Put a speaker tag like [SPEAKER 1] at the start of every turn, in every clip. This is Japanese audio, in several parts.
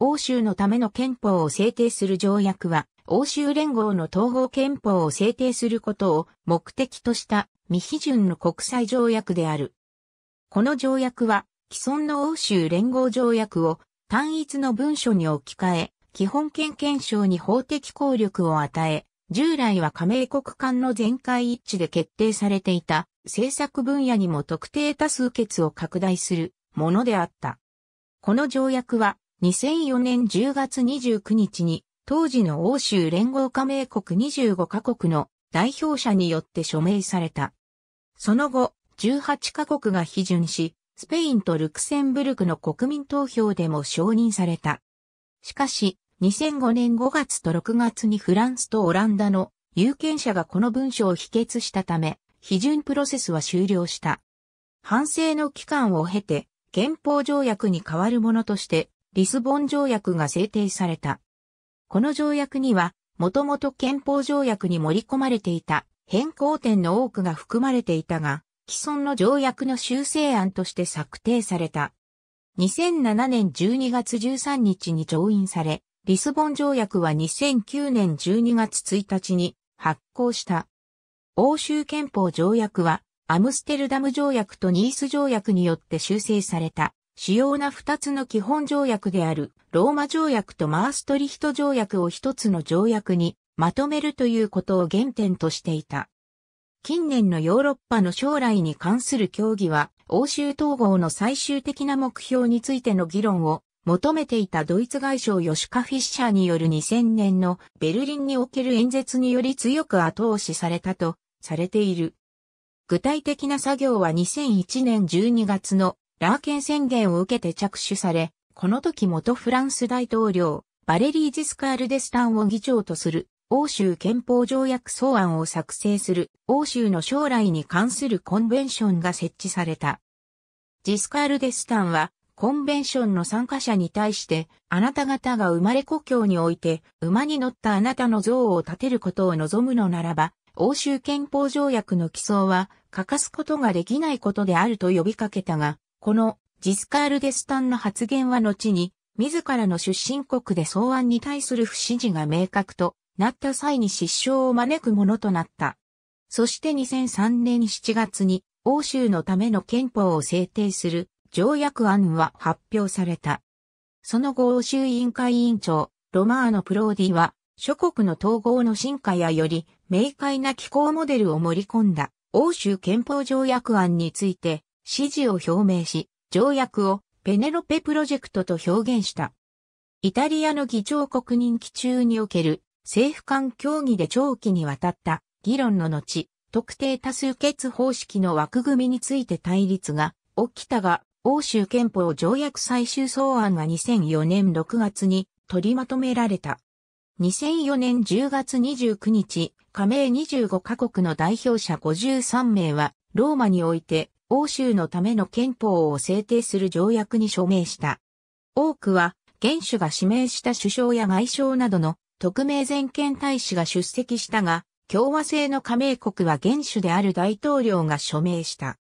[SPEAKER 1] 欧州のための憲法を制定する条約は、欧州連合の統合憲法を制定することを目的とした未批准の国際条約である。この条約は、既存の欧州連合条約を単一の文書に置き換え、基本権憲章に法的効力を与え、従来は加盟国間の全会一致で決定されていた政策分野にも特定多数決を拡大するものであった。この条約は2004年10月29日に、当時の欧州連合加盟国25カ国の代表者によって署名された。その後、18カ国が批准し、スペインとルクセンブルクの国民投票でも承認された。しかし、2005年5月と6月にフランスとオランダの有権者がこの文書を否決したため、批准プロセスは終了した。反省の期間を経て、憲法条約に代わるものとして、リスボン条約が制定された。この条約には、もともと憲法条約に盛り込まれていた変更点の多くが含まれていたが、既存の条約の修正案として策定された。2007年12月13日に上院され、リスボン条約は2009年12月1日に発行した。欧州憲法条約はアムステルダム条約とニース条約によって修正された。主要な二つの基本条約であるローマ条約とマーストリヒト条約を一つの条約にまとめるということを原点としていた。近年のヨーロッパの将来に関する協議は欧州統合の最終的な目標についての議論を求めていたドイツ外相ヨシュカ・フィッシャーによる2000年のベルリンにおける演説により強く後押しされたとされている。具体的な作業は2001年12月のラーケン宣言を受けて着手され、この時元フランス大統領、バレリー・ジスカール・デスタンを議長とする、欧州憲法条約草案を作成する、欧州の将来に関するコンベンションが設置された。ジスカール・デスタンは、コンベンションの参加者に対して、あなた方が生まれ故郷において、馬に乗ったあなたの像を建てることを望むのならば、欧州憲法条約の起草は欠かすことができないことであると呼びかけたが、このジスカール・デスタンの発言は後に、自らの出身国で草案に対する不支持が明確となった際に失笑を招くものとなった。そして2003年7月に欧州のための憲法を制定する条約案は発表された。その後欧州委員会委員長、ロマーノ・プローディは、諸国の統合の進化やより明快な機構モデルを盛り込んだ欧州憲法条約案について支持を表明し、条約をペネロペプロジェクトと表現した。イタリアの議長国任期中における政府間協議で長期にわたった議論の後、特定多数決方式の枠組みについて対立が起きたが、欧州憲法条約最終草案が2004年6月に取りまとめられた。2004年10月29日、加盟25カ国の代表者53名は、ローマにおいて欧州のための憲法を制定する条約に署名した。多くは、元首が指名した首相や外相などの特命全権大使が出席したが、共和制の加盟国は元首である大統領が署名した。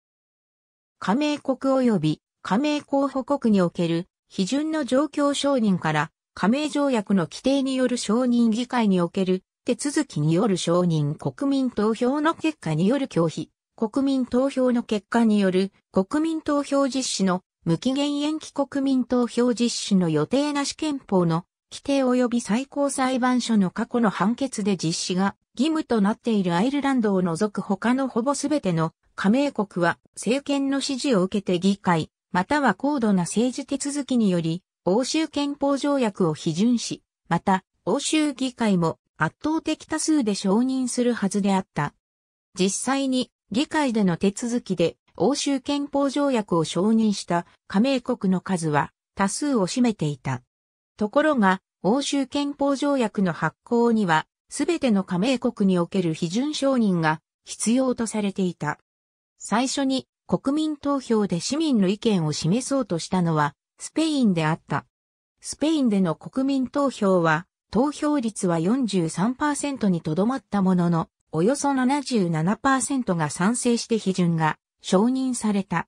[SPEAKER 1] 加盟国及び加盟候補国における批准の状況承認から加盟条約の規定による承認議会における手続きによる承認国民投票の結果による拒否国民投票の結果による国民投票実施の無期限延期国民投票実施の予定なし憲法の規定及び最高裁判所の過去の判決で実施が義務となっているアイルランドを除く他のほぼ全ての加盟国は政権の支持を受けて議会、または高度な政治手続きにより欧州憲法条約を批准し、また欧州議会も圧倒的多数で承認するはずであった。実際に議会での手続きで欧州憲法条約を承認した加盟国の数は多数を占めていた。ところが、欧州憲法条約の発行には、すべての加盟国における批准承認が必要とされていた。最初に国民投票で市民の意見を示そうとしたのはスペインであった。スペインでの国民投票は投票率は43%にとどまったものの、およそ77%が賛成して批准が承認された。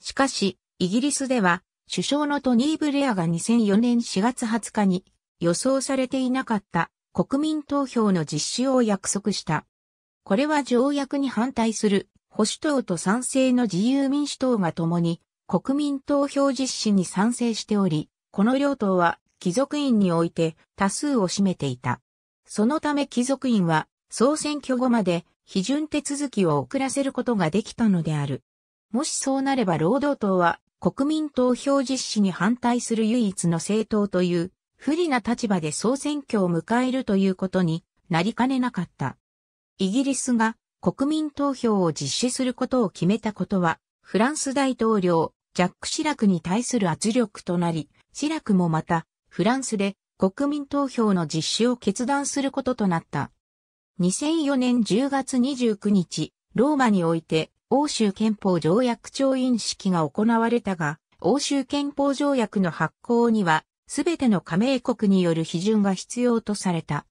[SPEAKER 1] しかし、イギリスでは、首相のトニー・ブレアが2004年4月20日に予想されていなかった国民投票の実施を約束した。これは条約に反対する保守党と賛成の自由民主党が共に国民投票実施に賛成しており、この両党は貴族院において多数を占めていた。そのため貴族院は総選挙後まで批准手続きを遅らせることができたのである。もしそうなれば労働党は国民投票実施に反対する唯一の政党という不利な立場で総選挙を迎えるということになりかねなかった。イギリスが国民投票を実施することを決めたことは、フランス大統領、ジャック・シラクに対する圧力となり、シラクもまた、フランスで国民投票の実施を決断することとなった。2004年10月29日、ローマにおいて欧州憲法条約調印式が行われたが、欧州憲法条約の発行には、すべての加盟国による批准が必要とされた。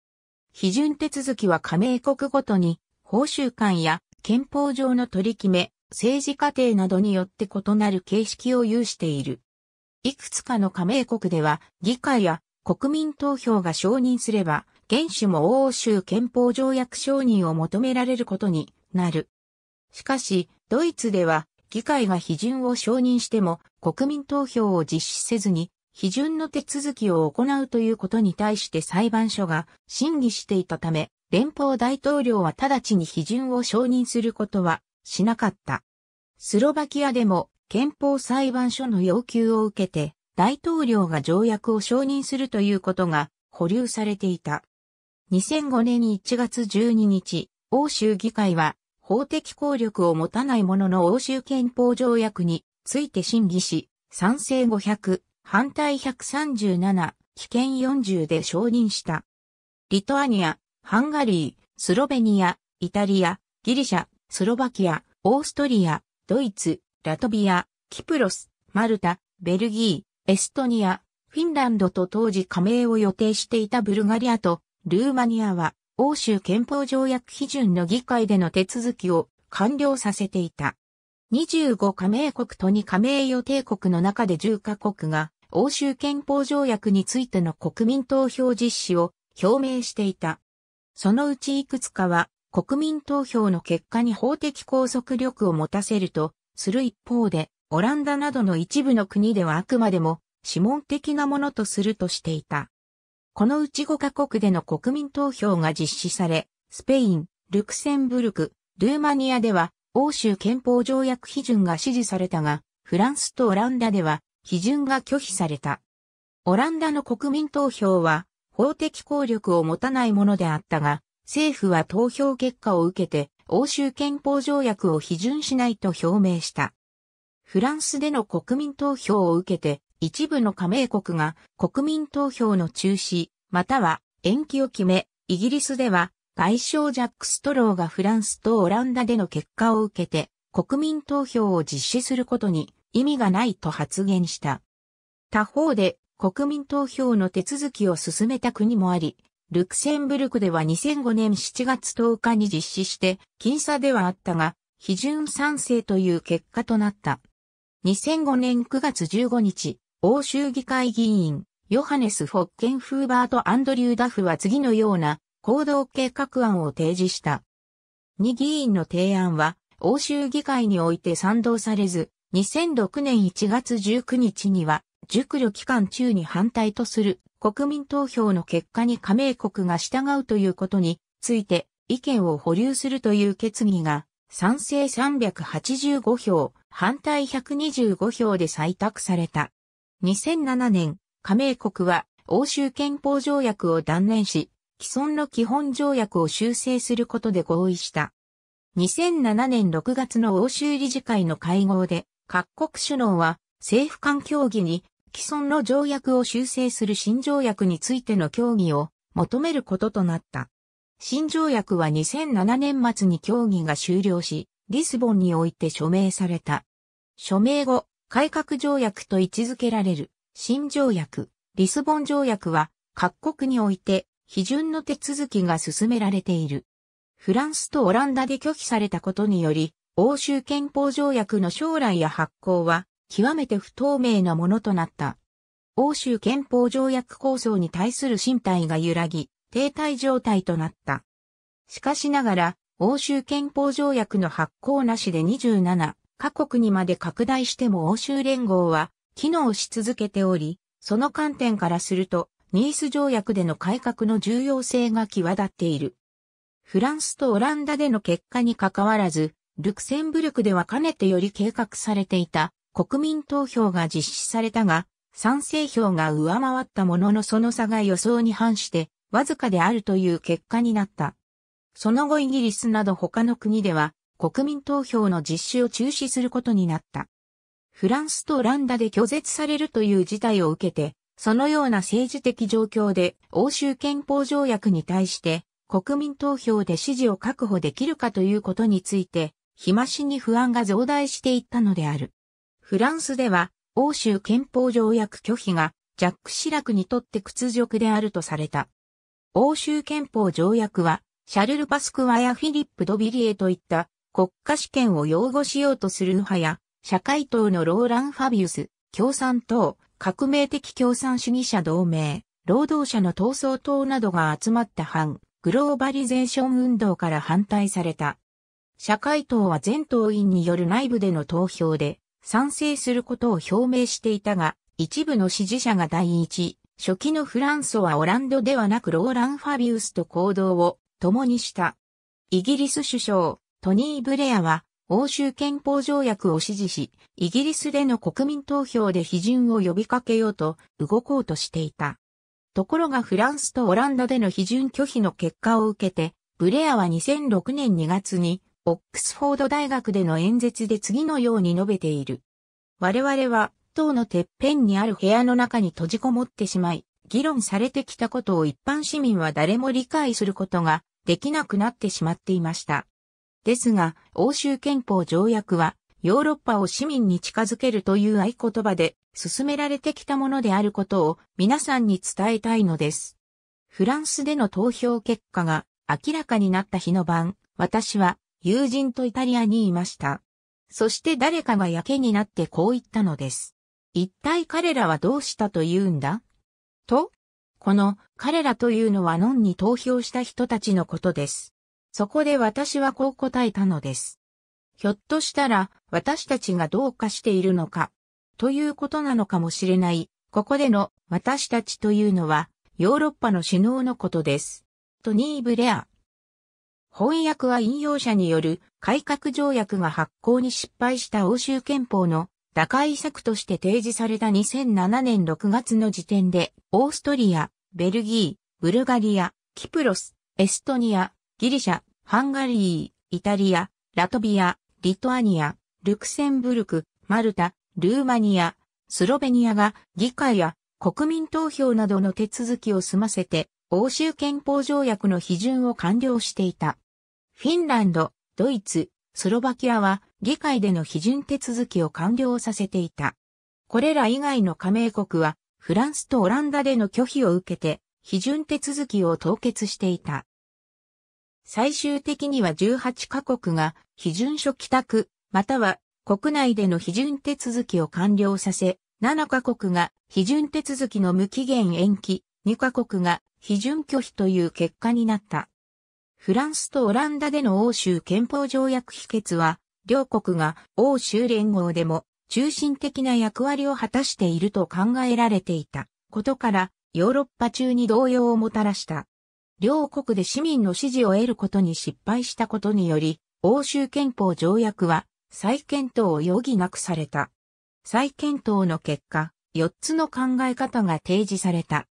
[SPEAKER 1] 批准手続きは加盟国ごとに、報酬間や憲法上の取り決め、政治過程などによって異なる形式を有している。いくつかの加盟国では、議会や国民投票が承認すれば、元首も欧州憲法条約承認を求められることになる。しかし、ドイツでは、議会が批准を承認しても、国民投票を実施せずに、批准の手続きを行うということに対して裁判所が審議していたため、連邦大統領は直ちに批准を承認することはしなかった。スロバキアでも憲法裁判所の要求を受けて、大統領が条約を承認するということが保留されていた。2005年1月12日、欧州議会は法的効力を持たないものの欧州憲法条約について審議し、賛成500、反対137、棄権40で承認した。リトアニア、ハンガリー、スロベニア、イタリア、ギリシャ、スロバキア、オーストリア、ドイツ、ラトビア、キプロス、マルタ、ベルギー、エストニア、フィンランドと当時加盟を予定していたブルガリアとルーマニアは欧州憲法条約批准の議会での手続きを完了させていた。25加盟国と2加盟予定国の中で10カ国が欧州憲法条約についての国民投票実施を表明していた。そのうちいくつかは国民投票の結果に法的拘束力を持たせるとする一方で、オランダなどの一部の国ではあくまでも諮問的なものとするとしていた。このうち5カ国での国民投票が実施され、スペイン、ルクセンブルク、ルーマニアでは、欧州憲法条約批准が支持されたが、フランスとオランダでは、批准が拒否された。オランダの国民投票は、法的効力を持たないものであったが、政府は投票結果を受けて、欧州憲法条約を批准しないと表明した。フランスでの国民投票を受けて、一部の加盟国が国民投票の中止、または延期を決め、イギリスでは外相ジャック・ストローがフランスとオランダでの結果を受けて国民投票を実施することに意味がないと発言した。他方で国民投票の手続きを進めた国もあり、ルクセンブルクでは2005年7月10日に実施して僅差ではあったが、批准賛成という結果となった。2005年9月15日、欧州議会議員、ヨハネス・フォッケンフーバーとアンドリュー・ダフは次のような行動計画案を提示した。2議員の提案は、欧州議会において賛同されず、2006年1月19日には、熟慮期間中に反対とする国民投票の結果に加盟国が従うということについて意見を保留するという決議が賛成385票、反対125票で採択された。2007年、加盟国は欧州憲法条約を断念し、既存の基本条約を修正することで合意した。2007年6月の欧州理事会の会合で、各国首脳は政府間協議に既存の条約を修正する新条約についての協議を求めることとなった。新条約は2007年末に協議が終了し、リスボンにおいて署名された。署名後、改革条約と位置づけられる新条約、リスボン条約は各国において批准の手続きが進められている。フランスとオランダで拒否されたことにより、欧州憲法条約の将来や発行は極めて不透明なものとなった。欧州憲法条約構想に対する身体が揺らぎ、停滞状態となった。しかしながら、欧州憲法条約の発行なしで27、各国にまで拡大しても欧州連合は機能し続けており、その観点からすると、ニース条約での改革の重要性が際立っている。フランスとオランダでの結果に関わらず、ルクセンブルクではかねてより計画されていた国民投票が実施されたが、賛成票が上回ったもののその差が予想に反してわずかであるという結果になった。その後イギリスなど他の国では国民投票の実施を中止することになった。フランスとオランダで拒絶されるという事態を受けて、そのような政治的状況で欧州憲法条約に対して国民投票で支持を確保できるかということについて、日増しに不安が増大していったのである。フランスでは欧州憲法条約拒否がジャック・シラクにとって屈辱であるとされた。欧州憲法条約はシャルル・パスクワやフィリップ・ドビリエといった国家主権を擁護しようとするの派や、社会党のローラン・ファビウス、共産党、革命的共産主義者同盟、労働者の闘争党などが集まった反、グローバリゼーション運動から反対された。社会党は全党員による内部での投票で賛成することを表明していたが、一部の支持者が第一、初期のフランソはオランドではなくローラン・ファビウスと行動を共にした。イギリス首相、トニー・ブレアは、欧州憲法条約を支持し、イギリスでの国民投票で批准を呼びかけようと動こうとしていた。ところがフランスとオランダでの批准拒否の結果を受けて、ブレアは2006年2月に、オックスフォード大学での演説で次のように述べている。我々は、党のてっぺんにある部屋の中に閉じこもってしまい、議論されてきたことを一般市民は誰も理解することができなくなってしまっていました。ですが、欧州憲法条約は、ヨーロッパを市民に近づけるという合言葉で進められてきたものであることを皆さんに伝えたいのです。フランスでの投票結果が明らかになった日の晩、私は友人とイタリアにいました。そして誰かがやけになってこう言ったのです。一体彼らはどうしたと言うんだと、この彼らというのはノンに投票した人たちのことです。そこで私はこう答えたのです。ひょっとしたら、私たちがどうかしているのか、ということなのかもしれない。ここでの私たちというのは、ヨーロッパの首脳のことです。トニー・ブレア。翻訳は引用者による改革条約が発行に失敗した欧州憲法の打開策として提示された2007年6月の時点で、オーストリア、ベルギー、ブルガリア、キプロス、エストニア、ギリシャ、ハンガリー、イタリア、ラトビア、リトアニア、ルクセンブルク、マルタ、ルーマニア、スロベニアが議会や国民投票などの手続きを済ませて欧州憲法条約の批准を完了していた。フィンランド、ドイツ、スロバキアは議会での批准手続きを完了させていた。これら以外の加盟国はフランスとオランダでの拒否を受けて批准手続きを凍結していた。最終的には18カ国が批准書帰宅、または国内での批准手続きを完了させ、7カ国が批准手続きの無期限延期、2カ国が批准拒否という結果になった。フランスとオランダでの欧州憲法条約否決は、両国が欧州連合でも中心的な役割を果たしていると考えられていたことから、ヨーロッパ中に動揺をもたらした。両国で市民の支持を得ることに失敗したことにより、欧州憲法条約は再検討を余儀なくされた。再検討の結果、4つの考え方が提示された。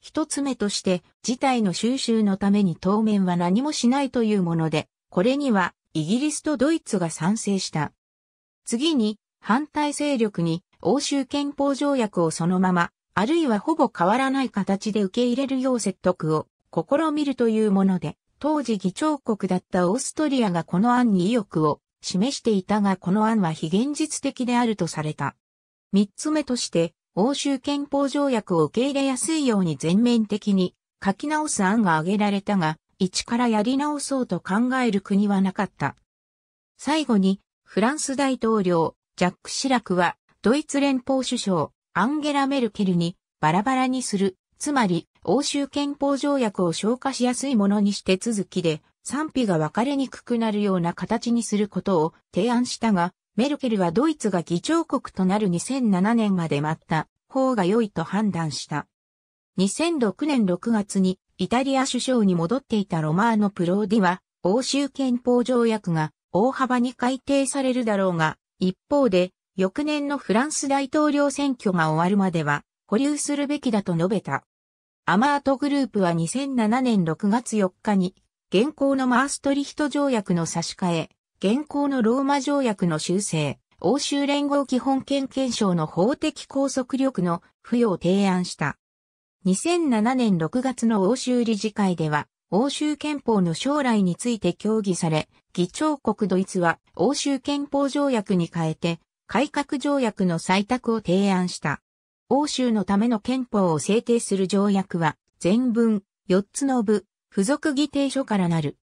[SPEAKER 1] 一つ目として、事態の収集のために当面は何もしないというもので、これにはイギリスとドイツが賛成した。次に、反対勢力に欧州憲法条約をそのまま、あるいはほぼ変わらない形で受け入れるよう説得を試みるというもので、当時議長国だったオーストリアがこの案に意欲を示していたがこの案は非現実的であるとされた。三つ目として、欧州憲法条約を受け入れやすいように全面的に書き直す案が挙げられたが、一からやり直そうと考える国はなかった。最後に、フランス大統領、ジャック・シラクは、ドイツ連邦首相、アンゲラ・メルケルに、バラバラにする、つまり、欧州憲法条約を消化しやすいものにして続きで、賛否が分かれにくくなるような形にすることを提案したが、メルケルはドイツが議長国となる2007年まで待った方が良いと判断した。2006年6月にイタリア首相に戻っていたロマーノ・プローディは、欧州憲法条約が大幅に改定されるだろうが、一方で、翌年のフランス大統領選挙が終わるまでは、保留するべきだと述べた。アマートグループは2007年6月4日に、現行のマーストリヒト条約の差し替え、現行のローマ条約の修正、欧州連合基本権憲章の法的拘束力の付与を提案した。2007年6月の欧州理事会では、欧州憲法の将来について協議され、議長国ドイツは欧州憲法条約に変えて、改革条約の採択を提案した。欧州のための憲法を制定する条約は、全文、4つの部、付属議定書からなる。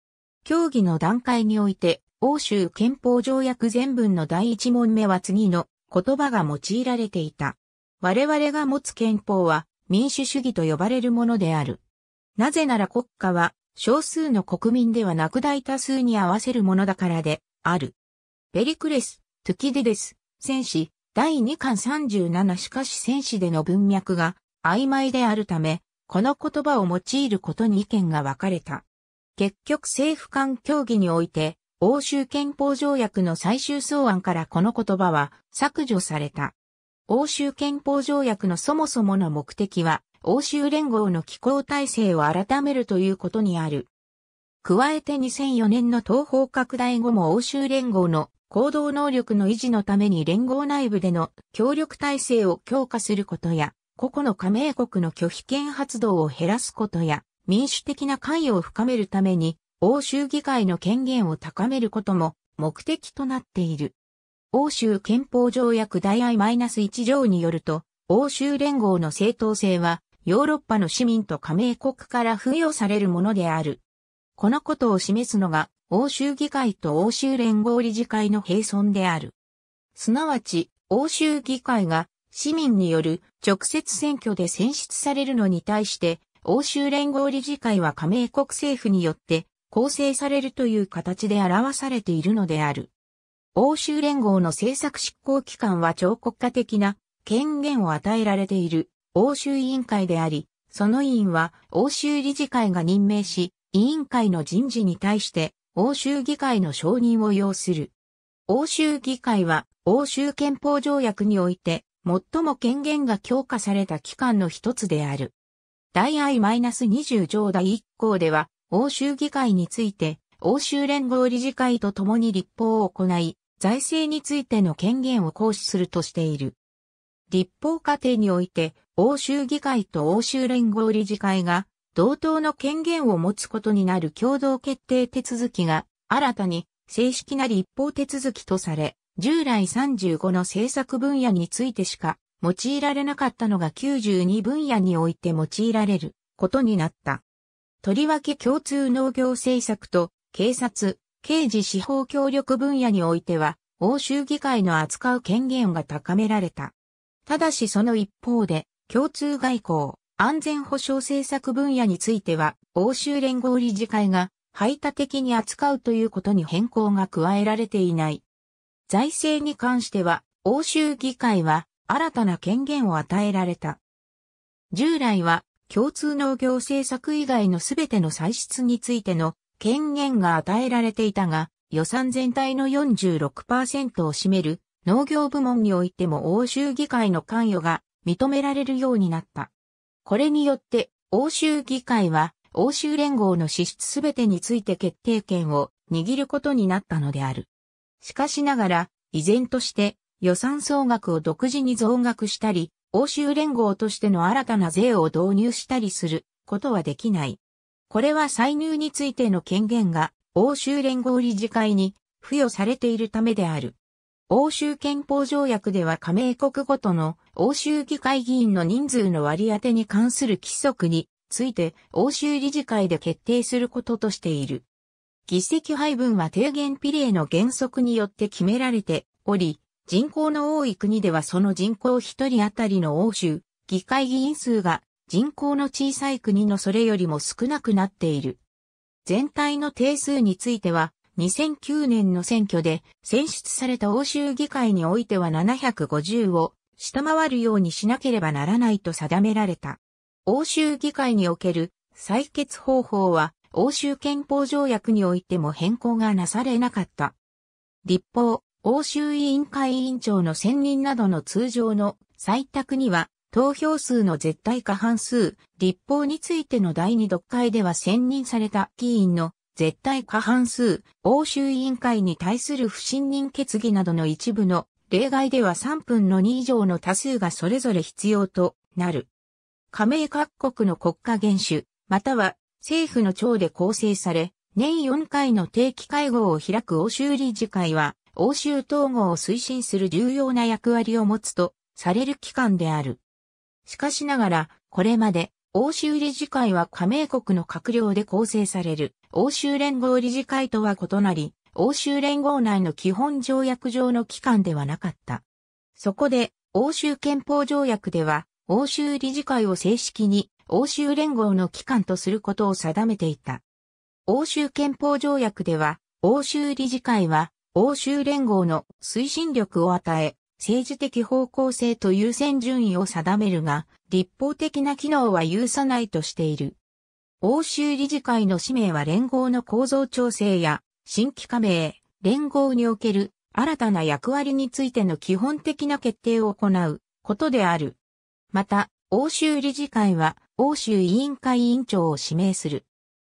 [SPEAKER 1] 協議の段階において、欧州憲法条約全文の第1問目は次の言葉が用いられていた。我々が持つ憲法は民主主義と呼ばれるものである。なぜなら国家は少数の国民ではなく大多数に合わせるものだからである。ペリクレス、トゥキデデス、戦士、第2巻37しかし戦士での文脈が曖昧であるため、この言葉を用いることに意見が分かれた。結局政府間協議において、欧州憲法条約の最終草案からこの言葉は削除された。欧州憲法条約のそもそもの目的は、欧州連合の機構体制を改めるということにある。加えて2004年の東方拡大後も欧州連合の行動能力の維持のために連合内部での協力体制を強化することや、個々の加盟国の拒否権発動を減らすことや、民主的な関与を深めるために、欧州議会の権限を高めることも目的となっている。欧州憲法条約第 I-1 条によると、欧州連合の正当性は、ヨーロッパの市民と加盟国から付与されるものである。このことを示すのが、欧州議会と欧州連合理事会の並存である。すなわち、欧州議会が市民による直接選挙で選出されるのに対して、欧州連合理事会は加盟国政府によって構成されるという形で表されているのである。欧州連合の政策執行機関は超国家的な権限を与えられている欧州委員会であり、その委員は欧州理事会が任命し、委員会の人事に対して欧州議会の承認を要する。欧州議会は欧州憲法条約において最も権限が強化された機関の一つである。第 I-20 条第1項では欧州議会について欧州連合理事会と共に立法を行い、財政についての権限を行使するとしている。立法過程において、欧州議会と欧州連合理事会が同等の権限を持つことになる共同決定手続きが新たに正式な立法手続きとされ、従来35の政策分野についてしか用いられなかったのが92分野において用いられることになった。とりわけ共通農業政策と警察、刑事司法協力分野においては、欧州議会の扱う権限が高められた。ただしその一方で、共通外交、安全保障政策分野については、欧州連合理事会が排他的に扱うということに変更が加えられていない。財政に関しては、欧州議会は新たな権限を与えられた。従来は、共通農業政策以外のすべての歳出についての権限が与えられていたが、予算全体の46%を占める農業部門においても欧州議会の関与が認められるようになった。これによって、欧州議会は、欧州連合の支出すべてについて決定権を握ることになったのである。しかしながら、依然として予算総額を独自に増額したり、欧州連合としての新たな税を導入したりすることはできない。これは歳入についての権限が欧州連合理事会に付与されているためである。欧州憲法条約では加盟国ごとの欧州議会議員の人数の割り当てに関する規則について欧州理事会で決定することとしている。議席配分は低減比例の原則によって決められており、人口の多い国ではその人口一人当たりの欧州議会議員数が人口の小さい国のそれよりも少なくなっている。全体の定数については、2009年の選挙で選出された欧州議会においては750を下回るようにしなければならないと定められた。欧州議会における採決方法は欧州憲法条約においても変更がなされなかった。立法、欧州委員会委員長の選任などの通常の採択には投票数の絶対過半数、立法についての第二読解では選任された議員の絶対過半数、欧州委員会に対する不信任決議などの一部の例外では3分の2以上の多数がそれぞれ必要となる。加盟各国の国家元首、または政府の長で構成され、年4回の定期会合を開く欧州理事会は、欧州統合を推進する重要な役割を持つとされる機関である。しかしながら、これまで欧州理事会は加盟国の閣僚で構成される欧州連合理事会とは異なり、欧州連合内の基本条約上の機関ではなかった。そこで、欧州憲法条約では、欧州理事会を正式に欧州連合の機関とすることを定めていた。欧州憲法条約では、欧州理事会は欧州連合の推進力を与え、政治的方向性と優先順位を定めるが、立法的な機能は有さないとしている。欧州理事会の使命は連合の構造調整や新規加盟、連合における新たな役割についての基本的な決定を行うことである。また、欧州理事会は欧州委員会委員長を指名する。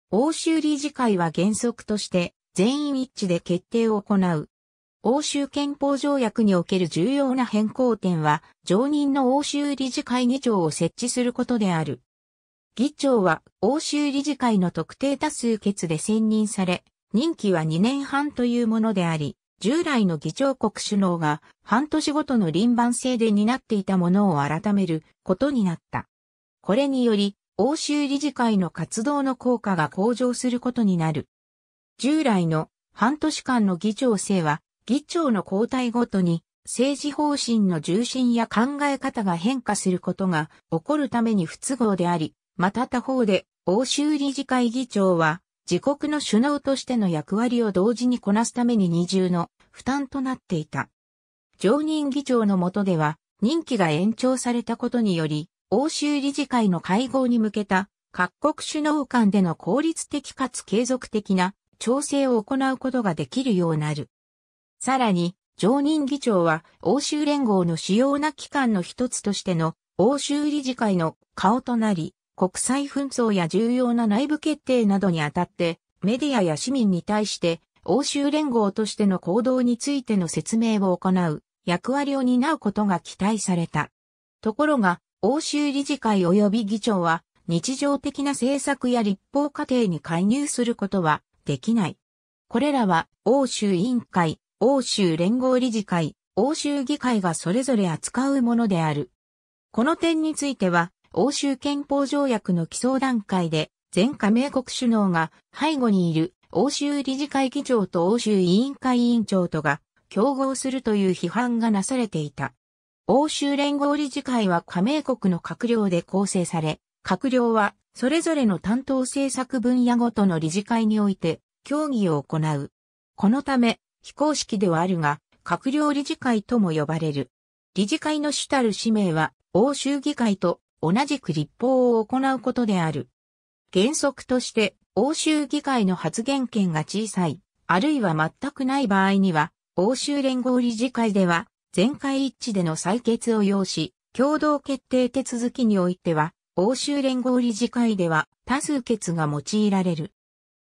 [SPEAKER 1] 欧州理事会は原則として全員一致で決定を行う。欧州憲法条約における重要な変更点は、常任の欧州理事会議長を設置することである。議長は欧州理事会の特定多数決で選任され、任期は2年半というものであり、従来の議長国首脳が半年ごとの輪番制で担っていたものを改めることになった。これにより、欧州理事会の活動の効果が向上することになる。従来の半年間の議長制は、議長の交代ごとに政治方針の重心や考え方が変化することが起こるために不都合であり、また他方で欧州理事会議長は自国の首脳としての役割を同時にこなすために二重の負担となっていた。常任議長の下では、任期が延長されたことにより、欧州理事会の会合に向けた各国首脳間での効率的かつ継続的な調整を行うことができるようになる。さらに、常任議長は欧州連合の主要な機関の一つとしての欧州理事会の顔となり、国際紛争や重要な内部決定などにあたって、メディアや市民に対して欧州連合としての行動についての説明を行う役割を担うことが期待された。ところが、欧州理事会及び議長は日常的な政策や立法過程に介入することはできない。これらは欧州委員会、欧州連合理事会、欧州議会がそれぞれ扱うものである。この点については、欧州憲法条約の起草段階で、全加盟国首脳が背後にいる欧州理事会議長と欧州委員会委員長とが競合するという批判がなされていた。欧州連合理事会は加盟国の閣僚で構成され、閣僚はそれぞれの担当政策分野ごとの理事会において協議を行う。このため、非公式ではあるが、閣僚理事会とも呼ばれる。理事会の主たる使命は、欧州議会と同じく立法を行うことである。原則として、欧州議会の発言権が小さい、あるいは全くない場合には、欧州連合理事会では、全会一致での採決を要し、共同決定手続きにおいては、欧州連合理事会では多数決が用いられる。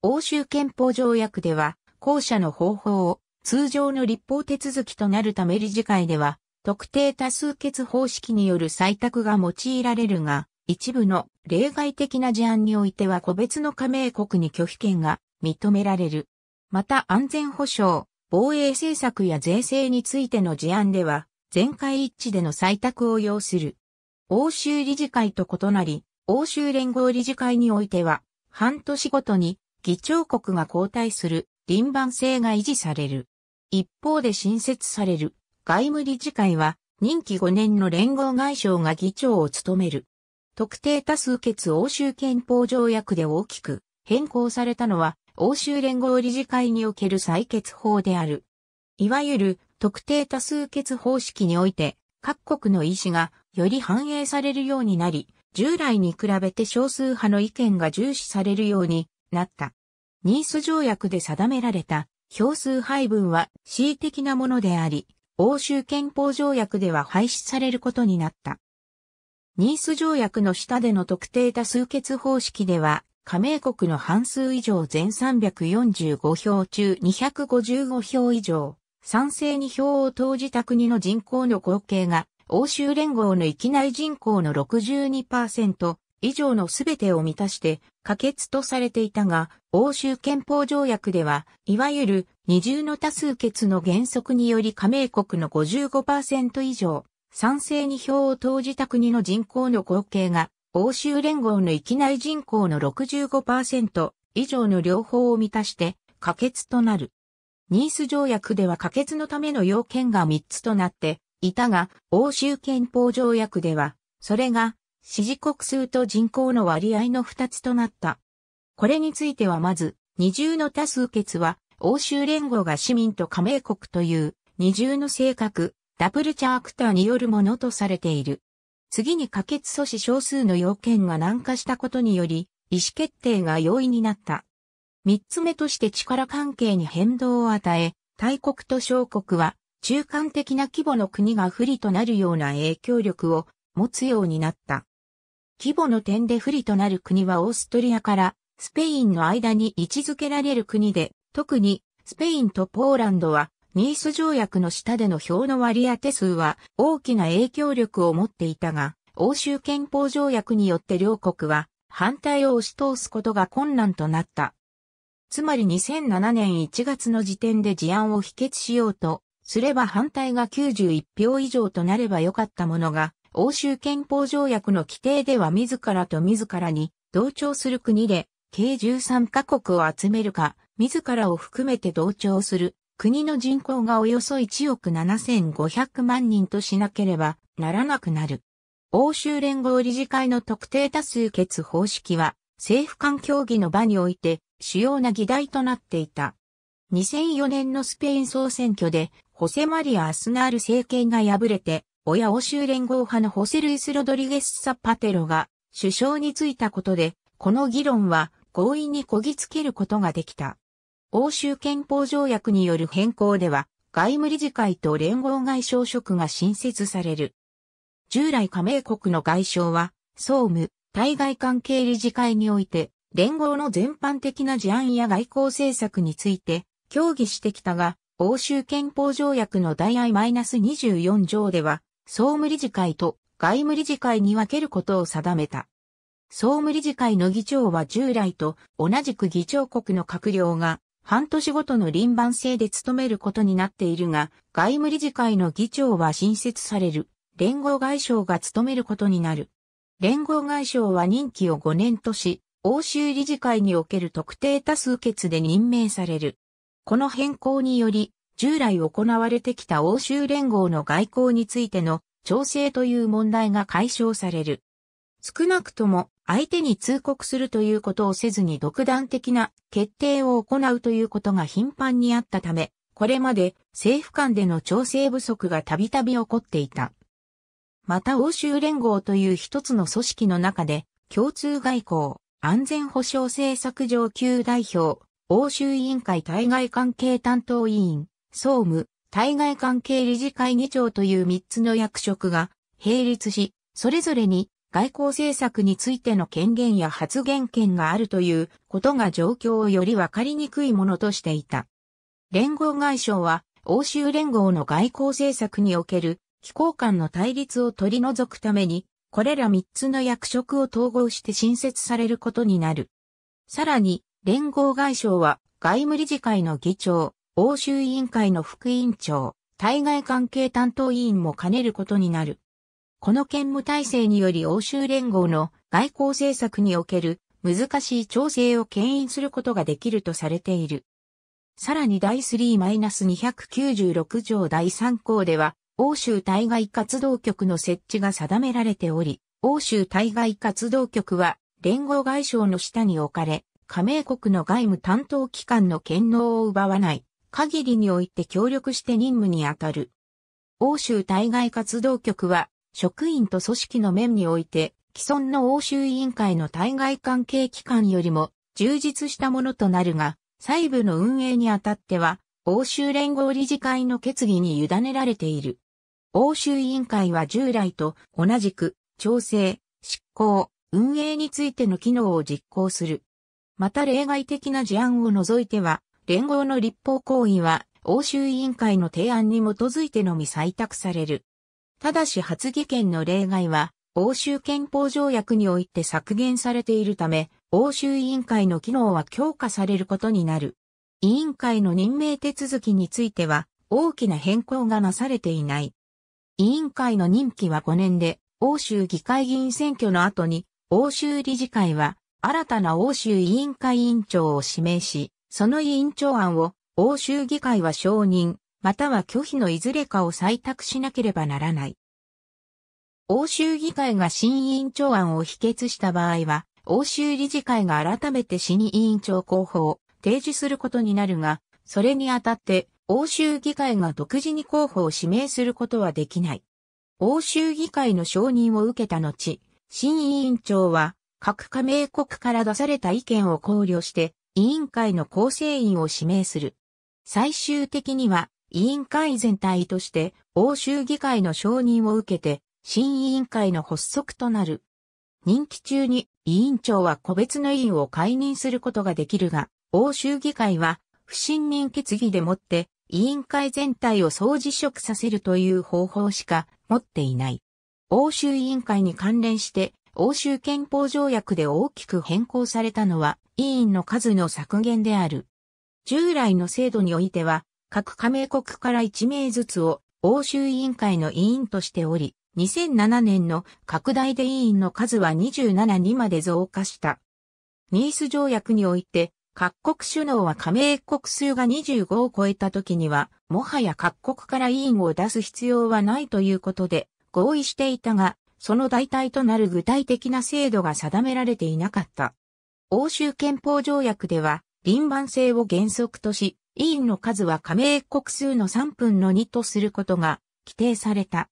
[SPEAKER 1] 欧州憲法条約では、後者の方法を通常の立法手続きとなるため理事会では特定多数決方式による採択が用いられるが、一部の例外的な事案においては個別の加盟国に拒否権が認められる。また安全保障、防衛政策や税制についての事案では、全会一致での採択を要する。欧州理事会と異なり、欧州連合理事会においては、半年ごとに議長国が交代する、輪番制が維持される。一方で新設される外務理事会は、任期5年の連合外相が議長を務める。特定多数決欧州憲法条約で大きく変更されたのは、欧州連合理事会における採決法である。いわゆる特定多数決方式において、各国の意思がより反映されるようになり、従来に比べて少数派の意見が重視されるようになった。ニース条約で定められた票数配分は恣意的なものであり、欧州憲法条約では廃止されることになった。ニース条約の下での特定多数決方式では、加盟国の半数以上全345票中255票以上、賛成に票を投じた国の人口の合計が、欧州連合の域内人口の62%、以上のすべてを満たして可決とされていたが、欧州憲法条約では、いわゆる二重の多数決の原則により加盟国の55%以上、賛成に票を投じた国の人口の合計が、欧州連合の域内人口の65%以上の両方を満たして、可決となる。ニース条約では可決のための要件が3つとなっていたが、欧州憲法条約では、それが、支持国数と人口の割合の2つとなった。これについてはまず、二重の多数決は、欧州連合が市民と加盟国という二重の性格、ダブルチャークターによるものとされている。次に可決阻止少数の要件が難化したことにより、意思決定が容易になった。三つ目として力関係に変動を与え、大国と小国は中間的な規模の国が不利となるような影響力を持つようになった。規模の点で不利となる国はオーストリアからスペインの間に位置づけられる国で、特に、スペインとポーランドは、ニース条約の下での票の割り当て数は大きな影響力を持っていたが、欧州憲法条約によって両国は反対を押し通すことが困難となった。つまり2007年1月の時点で事案を否決しようと、すれば反対が91票以上となればよかったものが、欧州憲法条約の規定では自らと自らに同調する国で計13カ国を集めるか、自らを含めて同調する国の人口がおよそ1億7500万人としなければならなくなる。欧州連合理事会の特定多数決方式は政府間協議の場において主要な議題となっていた。2004年のスペイン総選挙でホセマリア・アスナール政権が敗れて、親欧州連合派のホセルイス・ロドリゲス・サパテロが首相に就いたことで、この議論は合意にこぎつけることができた。欧州憲法条約による変更では、外務理事会と連合外相職が新設される。従来加盟国の外相は、総務、対外関係理事会において、連合の全般的な事案や外交政策について協議してきたが、欧州憲法条約の第 I-24 条では、総務理事会と外務理事会に分けることを定めた。総務理事会の議長は従来と同じく議長国の閣僚が半年ごとの輪番制で務めることになっているが、外務理事会の議長は新設される連合外相が務めることになる。連合外相は任期を5年とし、欧州理事会における特定多数決で任命される。この変更により、従来行われてきた欧州連合の外交についての調整という問題が解消される。少なくとも相手に通告するということをせずに独断的な決定を行うということが頻繁にあったため、これまで政府間での調整不足がたびたび起こっていた。また欧州連合という一つの組織の中で、共通外交、安全保障政策上級代表、欧州委員会対外関係担当委員、総務、対外関係理事会議長という三つの役職が並立し、それぞれに外交政策についての権限や発言権があるということが状況をよりわかりにくいものとしていた。連合外相は、欧州連合の外交政策における非公間の対立を取り除くために、これら3つの役職を統合して新設されることになる。さらに、連合外相は外務理事会の議長、欧州委員会の副委員長、対外関係担当委員も兼ねることになる。この兼務体制により欧州連合の外交政策における難しい調整を牽引することができるとされている。さらに第3-296条第3項では、欧州対外活動局の設置が定められており、欧州対外活動局は連合外相の下に置かれ、加盟国の外務担当機関の権能を奪わない限りにおいて協力して任務に当たる。欧州対外活動局は職員と組織の面において、既存の欧州委員会の対外関係機関よりも充実したものとなるが、細部の運営にあたっては、欧州連合理事会の決議に委ねられている。欧州委員会は従来と同じく、調整、執行、運営についての機能を実行する。また例外的な事案を除いては、連合の立法行為は、欧州委員会の提案に基づいてのみ採択される。ただし発議権の例外は、欧州憲法条約において削減されているため、欧州委員会の機能は強化されることになる。委員会の任命手続きについては、大きな変更がなされていない。委員会の任期は5年で、欧州議会議員選挙の後に、欧州理事会は、新たな欧州委員会委員長を指名し、その委員長案を、欧州議会は承認、または拒否のいずれかを採択しなければならない。欧州議会が新委員長案を否決した場合は、欧州理事会が改めて新委員長候補を提示することになるが、それにあたって欧州議会が独自に候補を指名することはできない。欧州議会の承認を受けた後、新委員長は各加盟国から出された意見を考慮して委員会の構成員を指名する。最終的には委員会全体として欧州議会の承認を受けて新委員会の発足となる。任期中に委員長は個別の委員を解任することができるが、欧州議会は不信任決議でもって委員会全体を総辞職させるという方法しか持っていない。欧州委員会に関連して欧州憲法条約で大きく変更されたのは委員の数の削減である。従来の制度においては各加盟国から1名ずつを欧州委員会の委員としており、2007年の拡大で委員の数は27にまで増加した。ニース条約において、各国首脳は加盟国数が25を超えた時には、もはや各国から委員を出す必要はないということで合意していたが、その代替となる具体的な制度が定められていなかった。欧州憲法条約では、臨番制を原則とし、委員の数は加盟国数の3分の2とすることが規定された。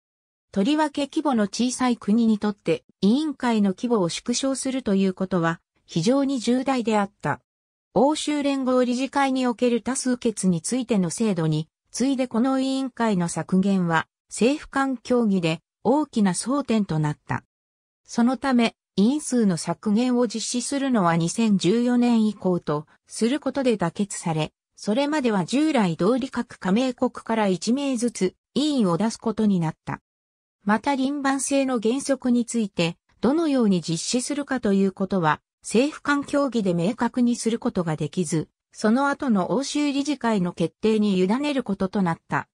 [SPEAKER 1] とりわけ規模の小さい国にとって委員会の規模を縮小するということは非常に重大であった。欧州連合理事会における多数決についての制度に、ついでこの委員会の削減は政府間協議で大きな争点となった。そのため、委員数の削減を実施するのは2014年以降とすることで妥結され、それまでは従来通り各加盟国から1名ずつ委員を出すことになった。また輪番制の原則について、どのように実施するかということは、政府間協議で明確にすることができず、その後の欧州理事会の決定に委ねることとなった。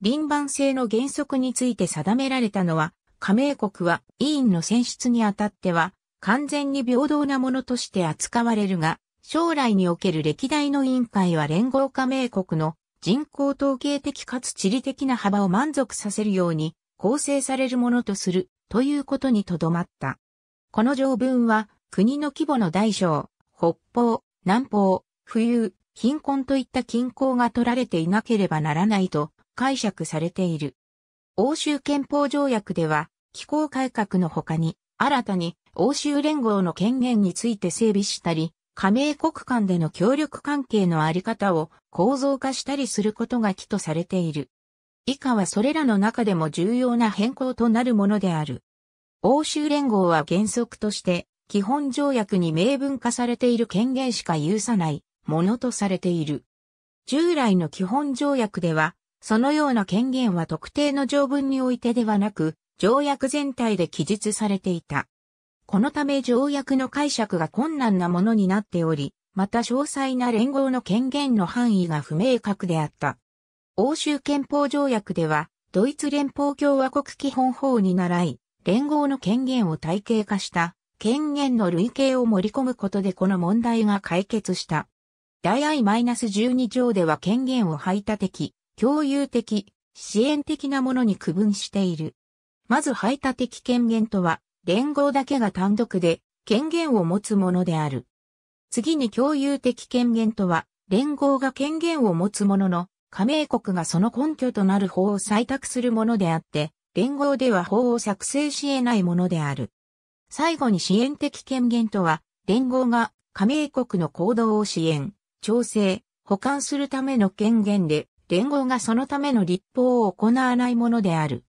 [SPEAKER 1] 輪番制の原則について定められたのは、加盟国は委員の選出にあたっては、完全に平等なものとして扱われるが、将来における歴代の委員会は連合加盟国の人口統計的かつ地理的な幅を満足させるように構成されるものとするということにとどまった。この条文は国の規模の大小、北方、南方、富裕、貧困といった均衡が取られていなければならないと解釈されている。欧州憲法条約では気候改革の他に新たに欧州連合の権限について整備したり、加盟国間での協力関係のあり方を構造化したりすることが起とされている。以下はそれらの中でも重要な変更となるものである。欧州連合は原則として基本条約に明文化されている権限しか有さないものとされている。従来の基本条約では、そのような権限は特定の条文においてではなく、条約全体で記述されていた。このため条約の解釈が困難なものになっており、また詳細な連合の権限の範囲が不明確であった。欧州憲法条約では、ドイツ連邦共和国基本法に倣い、連合の権限を体系化した権限の類型を盛り込むことでこの問題が解決した。第 I-12 条では権限を排他的、共有的、支援的なものに区分している。まず排他的権限とは、連合だけが単独で権限を持つものである。次に共有的権限とは、連合が権限を持つものの、加盟国がその根拠となる法を採択するものであって、連合では法を作成し得ないものである。最後に支援的権限とは、連合が加盟国の行動を支援、調整、保管するための権限で、連合がそのための立法を行わないものである。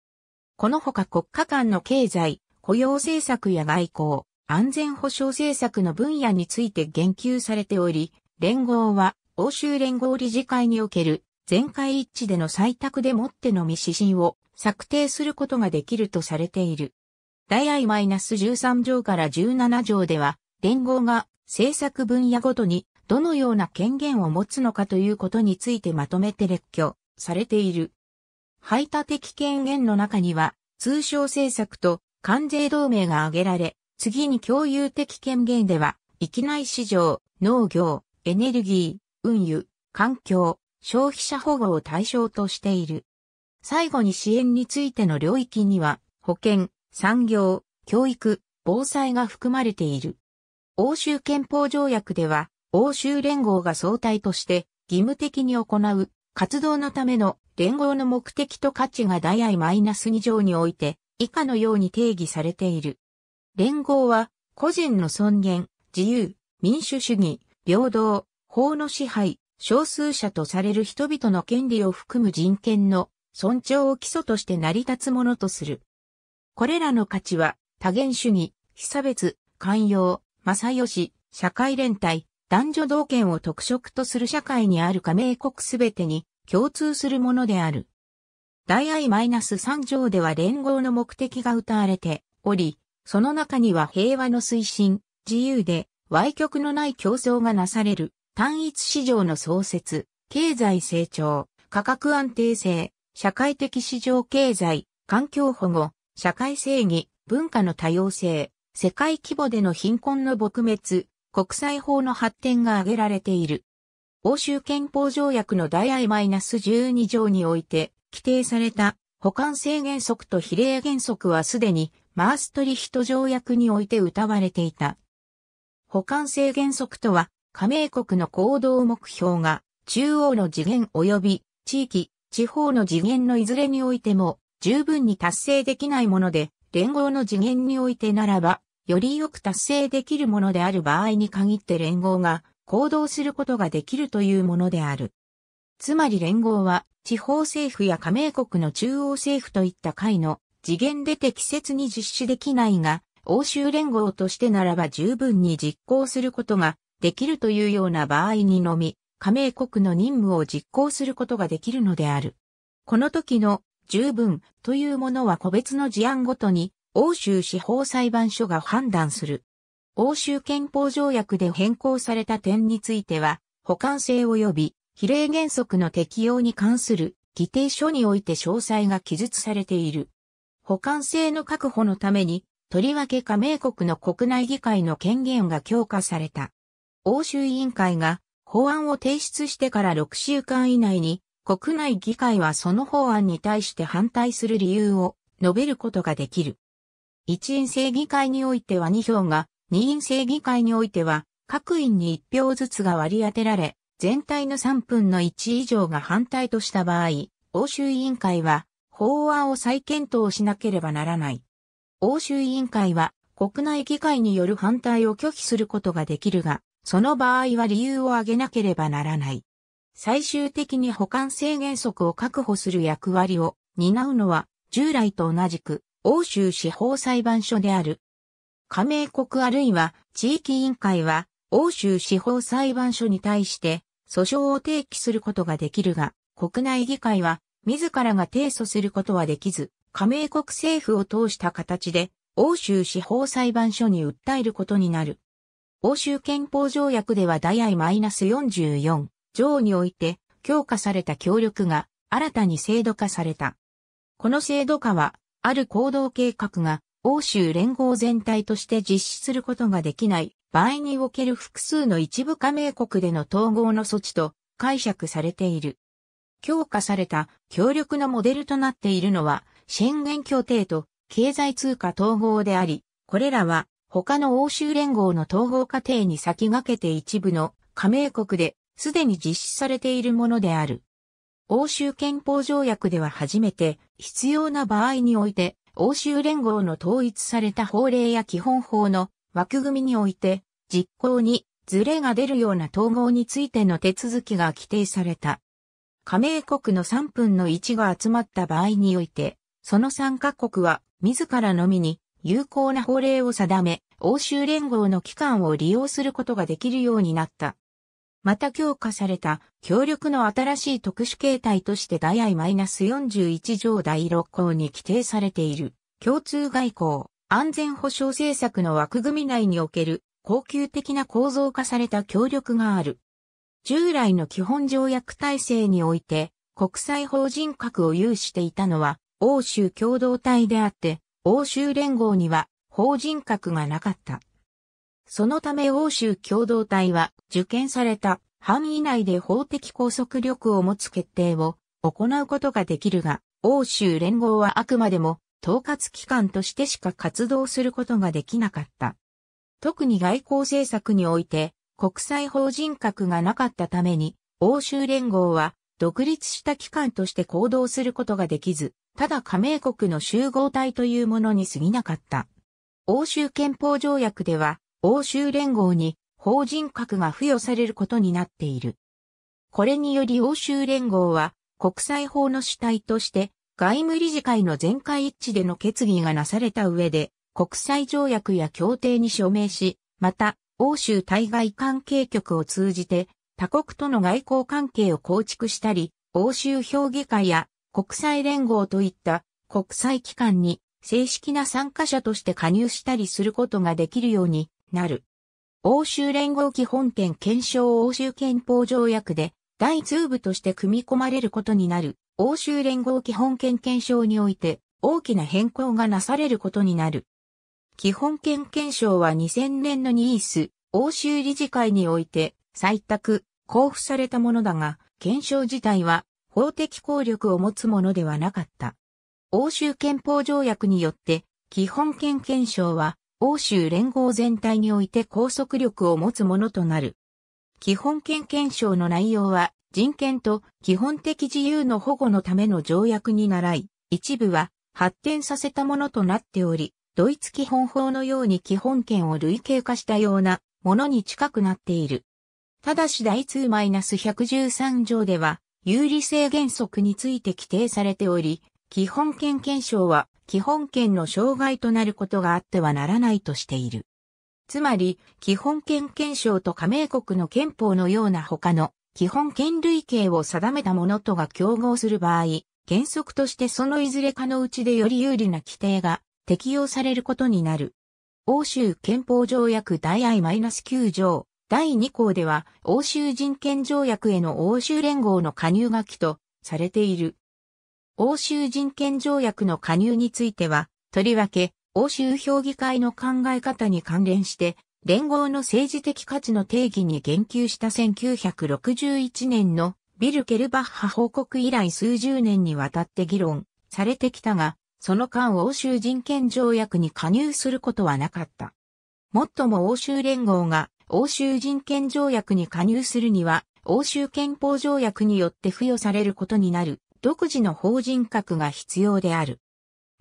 [SPEAKER 1] このほか国家間の経済、雇用政策や外交、安全保障政策の分野について言及されており、連合は欧州連合理事会における全会一致での採択でもってのみ指針を策定することができるとされている。第 I-13 条から17条では、連合が政策分野ごとにどのような権限を持つのかということについてまとめて列挙されている。排他的権限の中には、通商政策と関税同盟が挙げられ、次に共有的権限では、域内市場、農業、エネルギー、運輸、環境、消費者保護を対象としている。最後に支援についての領域には、保健、産業、教育、防災が含まれている。欧州憲法条約では、欧州連合が総体として義務的に行う活動のための連合の目的と価値がナス2条において以下のように定義されている。連合は、個人の尊厳、自由、民主主義、平等、法の支配、少数者とされる人々の権利を含む人権の尊重を基礎として成り立つものとする。これらの価値は、多元主義、被差別、寛容、正義、社会連帯、男女同権を特色とする社会にある加盟国すべてに共通するものである。大ス3条では連合の目的が謳われており、その中には平和の推進、自由で、歪曲のない競争がなされる、単一市場の創設、経済成長、価格安定性、社会的市場経済、環境保護、社会正義、文化の多様性、世界規模での貧困の撲滅、国際法の発展が挙げられている。欧州憲法条約のナス1 2条において、規定された補完性原則と比例原則はすでにマーストリヒト条約において謳われていた。補完性原則とは、加盟国の行動目標が中央の次元及び地域、地方の次元のいずれにおいても十分に達成できないもので、連合の次元においてならば、よりよく達成できるものである場合に限って連合が行動することができるというものである。つまり連合は、地方政府や加盟国の中央政府といった会の次元で適切に実施できないが、欧州連合としてならば十分に実行することができるというような場合にのみ、加盟国の任務を実行することができるのである。この時の十分というものは個別の事案ごとに欧州司法裁判所が判断する。欧州憲法条約で変更された点については、補完性及び比例原則の適用に関する議定書において詳細が記述されている。補完性の確保のために、とりわけ加盟国の国内議会の権限が強化された。欧州委員会が法案を提出してから6週間以内に、国内議会はその法案に対して反対する理由を述べることができる。一院制議会においては2票が、二院制議会においては、各院に1票ずつが割り当てられ、全体の3分の1以上が反対とした場合、欧州委員会は法案を再検討しなければならない。欧州委員会は国内議会による反対を拒否することができるが、その場合は理由を挙げなければならない。最終的に保管制限則を確保する役割を担うのは従来と同じく欧州司法裁判所である。加盟国あるいは地域委員会は欧州司法裁判所に対して訴訟を提起することができるが、国内議会は自らが提訴することはできず、加盟国政府を通した形で欧州司法裁判所に訴えることになる。欧州憲法条約では第 I-44 条において強化された協力が新たに制度化された。この制度化は、ある行動計画が欧州連合全体として実施することができない場合における複数の一部加盟国での統合の措置と解釈されている。強化された協力のモデルとなっているのは、宣言協定と経済通貨統合であり、これらは他の欧州連合の統合過程に先駆けて一部の加盟国ですでに実施されているものである。欧州憲法条約では初めて必要な場合において欧州連合の統一された法令や基本法の枠組みにおいて、実行にズレが出るような統合についての手続きが規定された。加盟国の3分の1が集まった場合において、その参加国は自らのみに有効な法令を定め、欧州連合の機関を利用することができるようになった。また強化された協力の新しい特殊形態として第 I-41 条第6項に規定されている共通外交。安全保障政策の枠組み内における恒久的な構造化された協力がある。従来の基本条約体制において国際法人格を有していたのは欧州共同体であって、欧州連合には法人格がなかった。そのため欧州共同体は受験された範囲内で法的拘束力を持つ決定を行うことができるが、欧州連合はあくまでも統括機関としてしか活動することができなかった。特に外交政策において国際法人格がなかったために、欧州連合は独立した機関として行動することができず、ただ加盟国の集合体というものに過ぎなかった。欧州憲法条約では、欧州連合に法人格が付与されることになっている。これにより欧州連合は国際法の主体として外務理事会の全会一致での決議がなされた上で、国際条約や協定に署名し、また、欧州対外関係局を通じて、他国との外交関係を構築したり、欧州評議会や国際連合といった国際機関に正式な参加者として加入したりすることができるようになる。欧州連合基本権検証欧州憲法条約で第2部として組み込まれることになる欧州連合基本権検証において大きな変更がなされることになる。基本権検証は2000年のニース欧州理事会において採択、交付されたものだが、検証自体は法的効力を持つものではなかった。欧州憲法条約によって基本権検証は欧州連合全体において拘束力を持つものとなる。基本権検証の内容は人権と基本的自由の保護のための条約に倣い、一部は発展させたものとなっており、ドイツ基本法のように基本権を類型化したようなものに近くなっている。ただし第2-113条では、有利性原則について規定されており、基本権憲章は基本権の障害となることがあってはならないとしている。つまり、基本権憲章と加盟国の憲法のような他の基本権類型を定めたものとが競合する場合、原則としてそのいずれかのうちでより有利な規定が適用されることになる。欧州憲法条約第 I-9 条第2項では欧州人権条約への欧州連合の加入が起とされている。欧州人権条約の加入については、とりわけ欧州評議会の考え方に関連して連合の政治的価値の定義に言及した1961年のビル・ケルバッハ報告以来数十年にわたって議論されてきたが、その間欧州人権条約に加入することはなかった。もっとも欧州連合が欧州人権条約に加入するには、欧州憲法条約によって付与されることになる独自の法人格が必要である。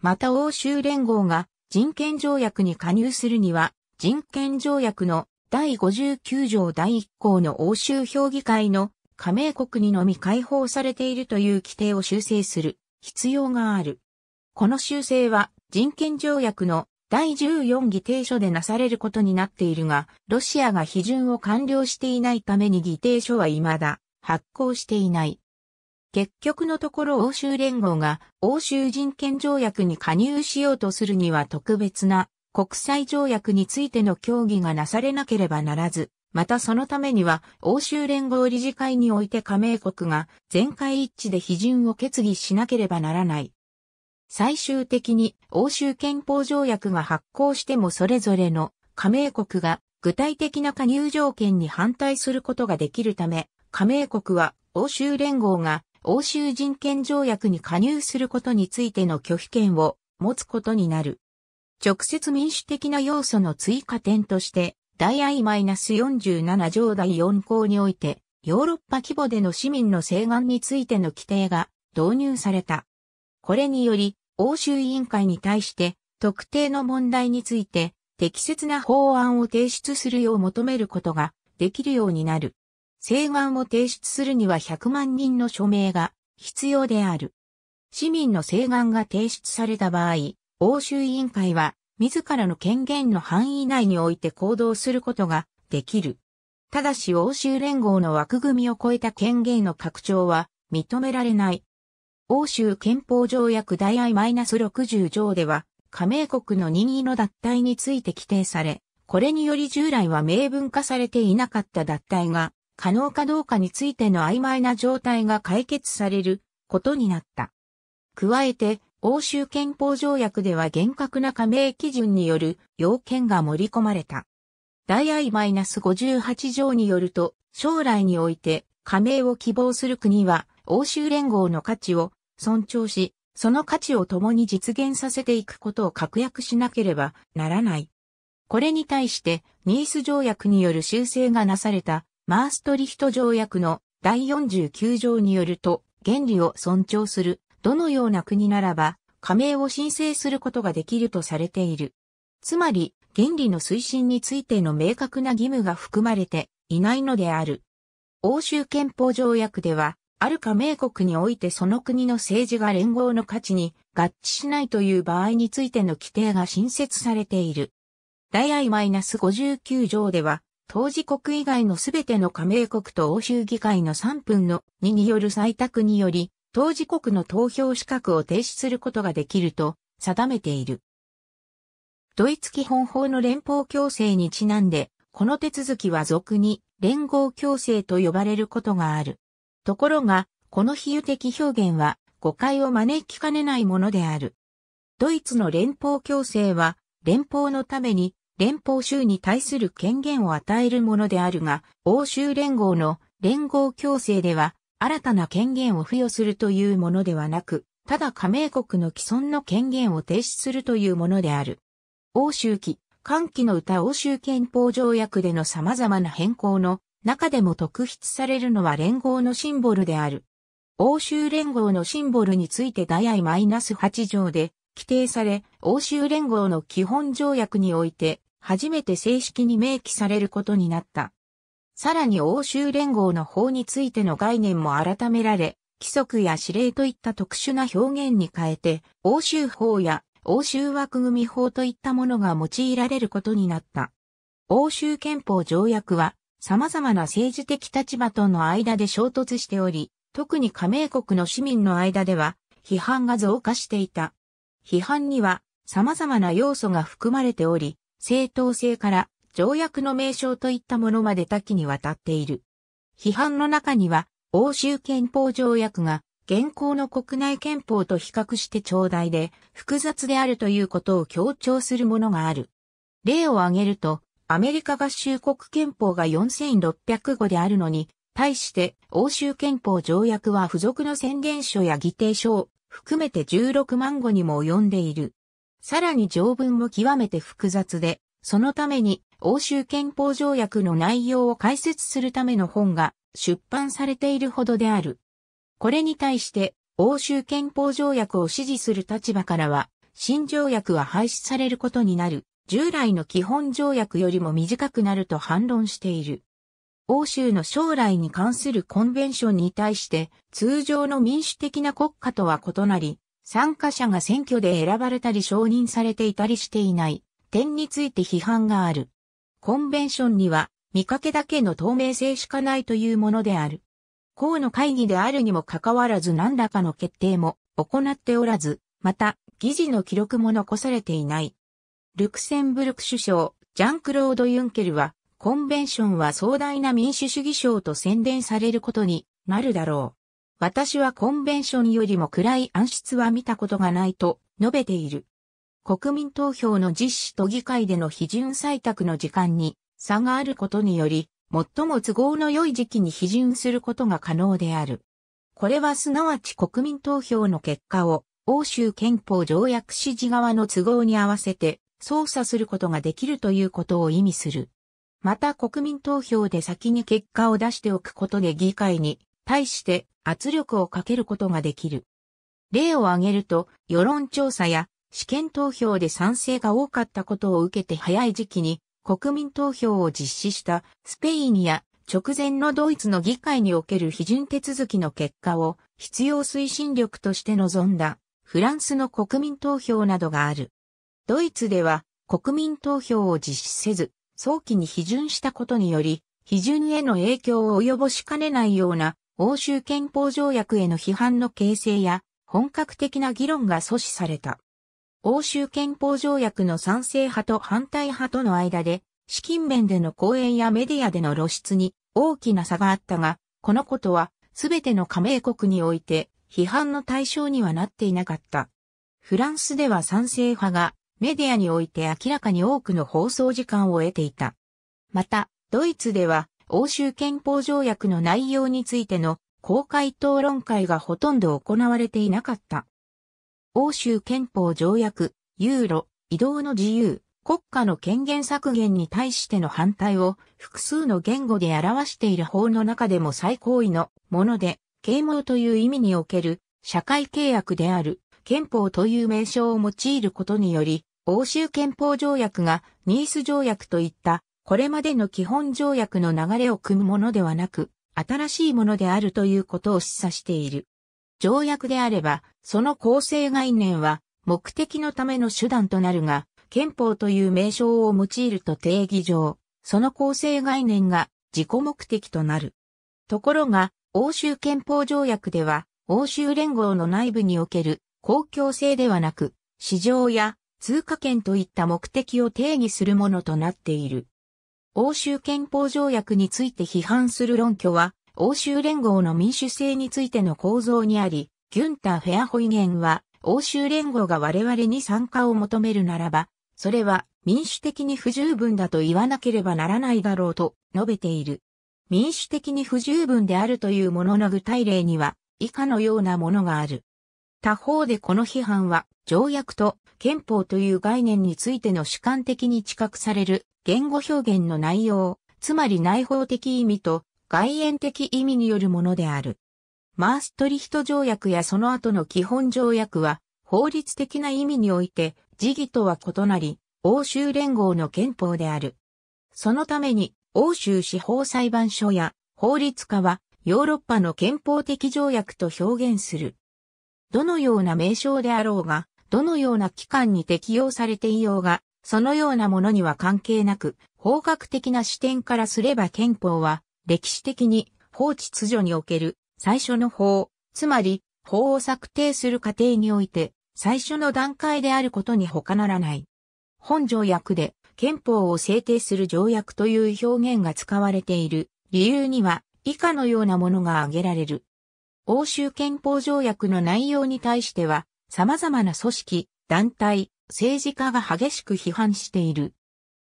[SPEAKER 1] また欧州連合が人権条約に加入するには、人権条約の第59条第1項の欧州評議会の加盟国にのみ解放されているという規定を修正する必要がある。この修正は人権条約の第14議定書でなされることになっているが、ロシアが批准を完了していないために議定書は未だ発行していない。結局のところ欧州連合が欧州人権条約に加入しようとするには特別な国際条約についての協議がなされなければならず、またそのためには欧州連合理事会において加盟国が全会一致で批准を決議しなければならない。最終的に欧州憲法条約が発効してもそれぞれの加盟国が具体的な加入条件に反対することができるため、加盟国は欧州連合が欧州人権条約に加入することについての拒否権を持つことになる。直接民主的な要素の追加点として、第 I-47 条第4項において、ヨーロッパ規模での市民の請願についての規定が導入された。これにより、欧州委員会に対して、特定の問題について、適切な法案を提出するよう求めることができるようになる。請願を提出するには100万人の署名が必要である。市民の請願が提出された場合、欧州委員会は、自らの権限の範囲内において行動することができる。ただし欧州連合の枠組みを超えた権限の拡張は認められない。欧州憲法条約第 I-60 条では、加盟国の任意の脱退について規定され、これにより従来は明文化されていなかった脱退が可能かどうかについての曖昧な状態が解決されることになった。加えて、欧州憲法条約では厳格な加盟基準による要件が盛り込まれた。大愛マイナス5 8条によると、将来において加盟を希望する国は、欧州連合の価値を尊重し、その価値を共に実現させていくことを確約しなければならない。これに対して、ニース条約による修正がなされた、マーストリヒト条約の第49条によると、原理を尊重するどのような国ならば、加盟を申請することができるとされている。つまり、原理の推進についての明確な義務が含まれていないのである。欧州憲法条約では、ある加盟国においてその国の政治が連合の価値に合致しないという場合についての規定が新設されている。第 I-59 条では、当事国以外のすべての加盟国と欧州議会の3分の2による採択により、当事国の投票資格を停止することができると定めている。ドイツ基本法の連邦強制にちなんで、この手続きは俗に連合強制と呼ばれることがある。ところが、この比喩的表現は誤解を招きかねないものである。ドイツの連邦強制は、連邦のために連邦州に対する権限を与えるものであるが、欧州連合の連合強制では、新たな権限を付与するというものではなく、ただ加盟国の既存の権限を停止するというものである。欧州期、歓喜の歌欧州憲法条約での様々な変更の中でも特筆されるのは連合のシンボルである。欧州連合のシンボルについてダマイナス -8 条で規定され、欧州連合の基本条約において初めて正式に明記されることになった。さらに欧州連合の法についての概念も改められ、規則や指令といった特殊な表現に変えて、欧州法や欧州枠組法といったものが用いられることになった。欧州憲法条約は、様々な政治的立場との間で衝突しており、特に加盟国の市民の間では、批判が増加していた。批判には、様々な要素が含まれており、正当性から条約の名称といったものまで多岐にわたっている。批判の中には、欧州憲法条約が現行の国内憲法と比較して長大で複雑であるということを強調するものがある。例を挙げると、アメリカ合衆国憲法が4605であるのに、対して欧州憲法条約は付属の宣言書や議定書を含めて16万語にも及んでいる。さらに条文も極めて複雑で、そのために欧州憲法条約の内容を解説するための本が出版されているほどである。これに対して欧州憲法条約を支持する立場からは、新条約は廃止されることになる、従来の基本条約よりも短くなると反論している。欧州の将来に関するコンベンションに対して通常の民主的な国家とは異なり、参加者が選挙で選ばれたり承認されていたりしていない点について批判がある。コンベンションには見かけだけの透明性しかないというものである。公の会議であるにもかかわらず何らかの決定も行っておらず、また、議事の記録も残されていない。ルクセンブルク首相、ジャンクロード・ユンケルは、コンベンションは壮大な民主主義賞と宣伝されることになるだろう。私はコンベンションよりも暗い暗室は見たことがないと述べている。国民投票の実施と議会での批准採択の時間に差があることにより、最も都合の良い時期に批准することが可能である。これはすなわち国民投票の結果を欧州憲法条約支持側の都合に合わせて操作することができるということを意味する。また国民投票で先に結果を出しておくことで議会に対して圧力をかけることができる。例を挙げると、世論調査や試験投票で賛成が多かったことを受けて早い時期に国民投票を実施したスペインや直前のドイツの議会における批准手続きの結果を必要推進力として臨んだフランスの国民投票などがある。ドイツでは国民投票を実施せず早期に批准したことにより批准への影響を及ぼしかねないような欧州憲法条約への批判の形成や本格的な議論が阻止された。欧州憲法条約の賛成派と反対派との間で、資金面での講演やメディアでの露出に大きな差があったが、このことは全ての加盟国において批判の対象にはなっていなかった。フランスでは賛成派がメディアにおいて明らかに多くの放送時間を得ていた。また、ドイツでは欧州憲法条約の内容についての公開討論会がほとんど行われていなかった。欧州憲法条約、ユーロ、移動の自由、国家の権限削減に対しての反対を複数の言語で表している法の中でも最高位のもので、啓蒙という意味における社会契約である憲法という名称を用いることにより、欧州憲法条約がニース条約といったこれまでの基本条約の流れを組むものではなく、新しいものであるということを示唆している。条約であれば、その構成概念は目的のための手段となるが、憲法という名称を用いると定義上、その構成概念が自己目的となる。ところが、欧州憲法条約では、欧州連合の内部における公共性ではなく、市場や通貨圏といった目的を定義するものとなっている。欧州憲法条約について批判する論拠は、欧州連合の民主性についての構造にあり、ギュンター・フェアホイゲンは、欧州連合が我々に参加を求めるならば、それは民主的に不十分だと言わなければならないだろうと述べている。民主的に不十分であるというものの具体例には以下のようなものがある。他方でこの批判は条約と憲法という概念についての主観的に知覚される言語表現の内容、つまり内包的意味と外縁的意味によるものである。マーストリヒト条約やその後の基本条約は、法律的な意味において、時義とは異なり、欧州連合の憲法である。そのために、欧州司法裁判所や法律家は、ヨーロッパの憲法的条約と表現する。どのような名称であろうが、どのような機関に適用されていようが、そのようなものには関係なく、法学的な視点からすれば憲法は、歴史的に法秩序における最初の法、つまり、法を策定する過程において、最初の段階であることに他ならない。本条約で憲法を制定する条約という表現が使われている理由には以下のようなものが挙げられる。欧州憲法条約の内容に対しては様々な組織、団体、政治家が激しく批判している。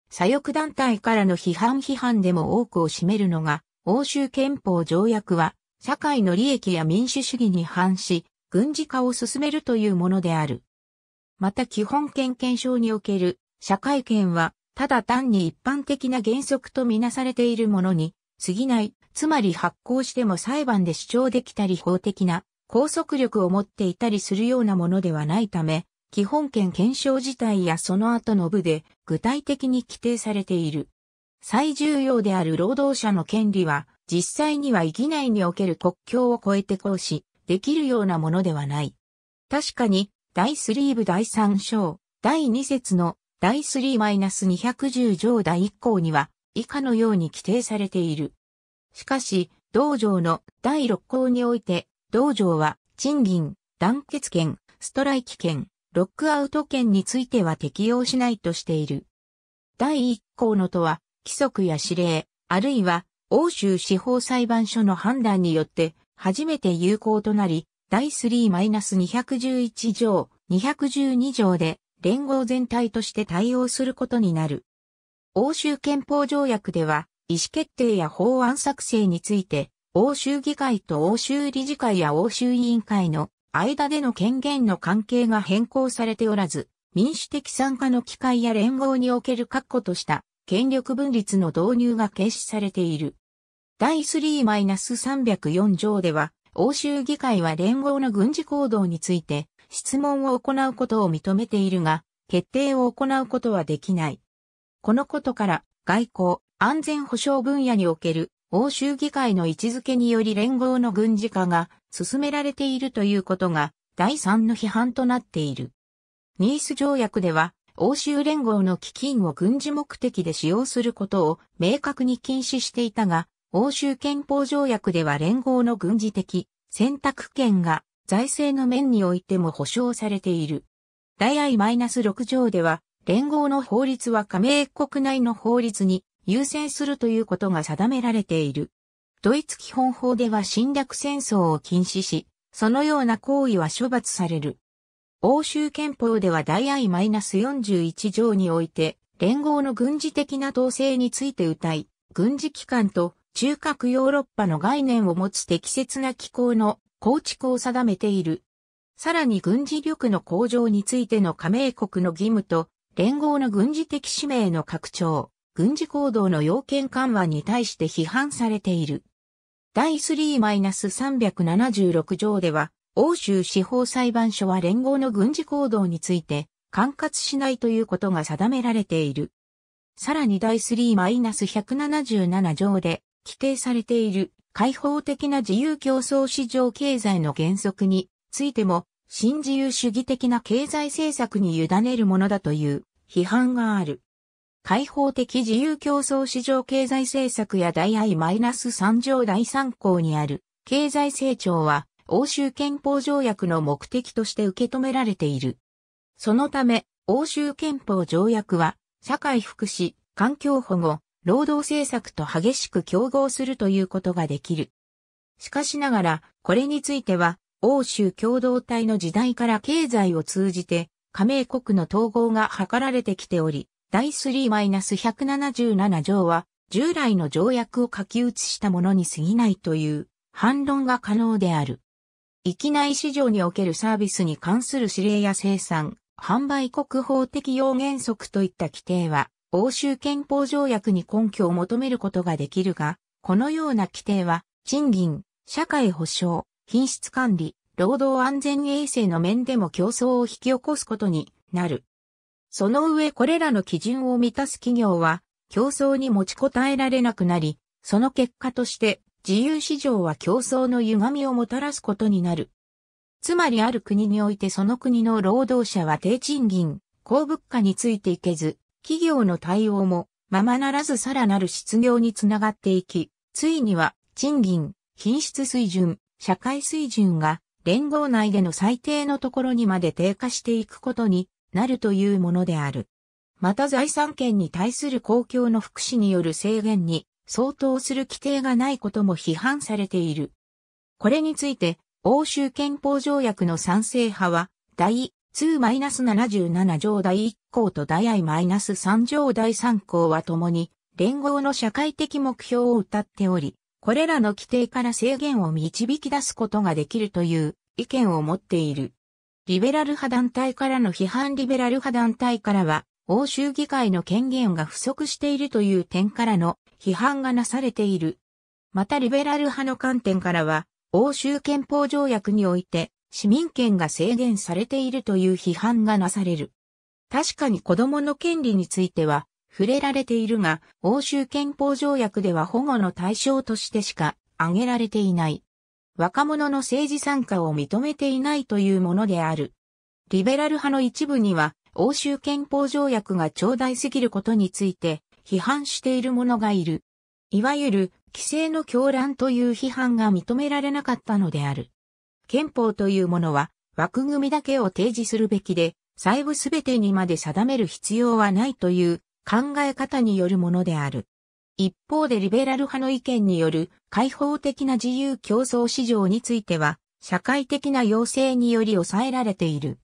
[SPEAKER 1] 左翼団体からの批判批判でも多くを占めるのが欧州憲法条約は社会の利益や民主主義に反し、軍事化を進めるというものである。また基本権憲章における社会権は、ただ単に一般的な原則とみなされているものに、過ぎない、つまり発行しても裁判で主張できたり法的な拘束力を持っていたりするようなものではないため、基本権検証自体やその後の部で具体的に規定されている。最重要である労働者の権利は実際には域内における国境を越えて行使できるようなものではない。確かに、第3部第3章、第2節の第3-210条第1項には、以下のように規定されている。しかし、道場の第6項において、道場は、賃金、団結権、ストライキ権、ロックアウト権については適用しないとしている。第1項のとは、規則や指令、あるいは欧州司法裁判所の判断によって初めて有効となり、第3-211条、212条で連合全体として対応することになる。欧州憲法条約では、意思決定や法案作成について、欧州議会と欧州理事会や欧州委員会の間での権限の関係が変更されておらず、民主的参加の機会や連合における確固とした権力分立の導入が軽視されている。第3-304条では、欧州議会は連合の軍事行動について質問を行うことを認めているが、決定を行うことはできない。このことから、外交、安全保障分野における欧州議会の位置づけにより連合の軍事化が進められているということが第3の批判となっている。ニース条約では欧州連合の基金を軍事目的で使用することを明確に禁止していたが、欧州憲法条約では連合の軍事的選択権が財政の面においても保障されている。第 I-6 条では、連合の法律は加盟国内の法律に優先するということが定められている。ドイツ基本法では侵略戦争を禁止し、そのような行為は処罰される。欧州憲法では第 I-41 条において、連合の軍事的な統制について謳い、軍事機関と中核ヨーロッパの概念を持つ適切な機構の構築を定めている。さらに軍事力の向上についての加盟国の義務と、連合の軍事的使命の拡張、軍事行動の要件緩和に対して批判されている。第3-376条では、欧州司法裁判所は連合の軍事行動について、管轄しないということが定められている。さらに第3-177条で、規定されている開放的な自由競争市場経済の原則についても、新自由主義的な経済政策に委ねるものだという批判がある。開放的自由競争市場経済政策や第 I-3 条第3項にある経済成長は欧州憲法条約の目的として受け止められている。そのため、欧州憲法条約は社会福祉、環境保護、労働政策と激しく競合するということができる。しかしながら、これについては、欧州共同体の時代から経済を通じて、加盟国の統合が図られてきており、第3-177条は、従来の条約を書き写したものに過ぎないという反論が可能である。域内市場におけるサービスに関する指令や生産、販売国法的要原則といった規定は、欧州憲法条約に根拠を求めることができるが、このような規定は、賃金、社会保障、品質管理、労働安全衛生の面でも競争を引き起こすことになる。その上これらの基準を満たす企業は、競争に持ちこたえられなくなり、その結果として自由市場は競争の歪みをもたらすことになる。つまりある国においてその国の労働者は低賃金、高物価についていけず、企業の対応もままならずさらなる失業につながっていき、ついには賃金、品質水準、社会水準が連合内での最低のところにまで低下していくことになるというものである。また財産権に対する公共の福祉による制限に相当する規定がないことも批判されている。これについて、欧州憲法条約の賛成派は、第2-77条第1項と第 I-3 条第3項はともに、連合の社会的目標を謳っており、これらの規定から制限を導き出すことができるという意見を持っている。リベラル派団体からの批判リベラル派団体からは、欧州議会の権限が不足しているという点からの批判がなされている。またリベラル派の観点からは、欧州憲法条約において、市民権が制限されているという批判がなされる。確かに子供の権利については触れられているが、欧州憲法条約では保護の対象としてしか挙げられていない。若者の政治参加を認めていないというものである。リベラル派の一部には、欧州憲法条約が頂戴すぎることについて批判している者がいる。いわゆる規制の狂乱という批判が認められなかったのである。憲法というものは枠組みだけを提示するべきで、細部すべてにまで定める必要はないという考え方によるものである。一方でリベラル派の意見による開放的な自由競争市場については、社会的な要請により抑えられている。